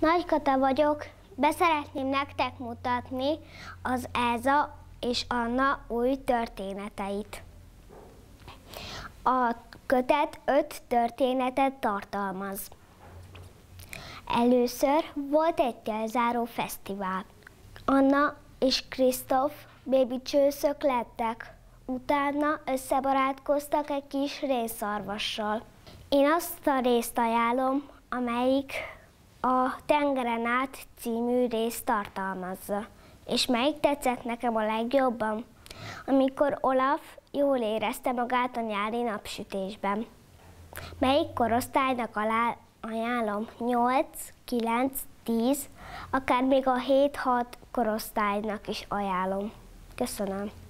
Nagy Kata vagyok, beszeretném nektek mutatni az Elza és Anna új történeteit. A kötet öt történetet tartalmaz. Először volt egy telzáró fesztivál. Anna és Krisztóf bébi csőszök lettek. Utána összebarátkoztak egy kis rénszarvassal. Én azt a részt ajánlom, amelyik a Tengeren át című rész tartalmazza. És melyik tetszett nekem a legjobban? Amikor Olaf jól érezte magát a nyári napsütésben. Melyik korosztálynak alá ajánlom? 8, 9, 10, akár még a 7-6 korosztálynak is ajánlom. Köszönöm.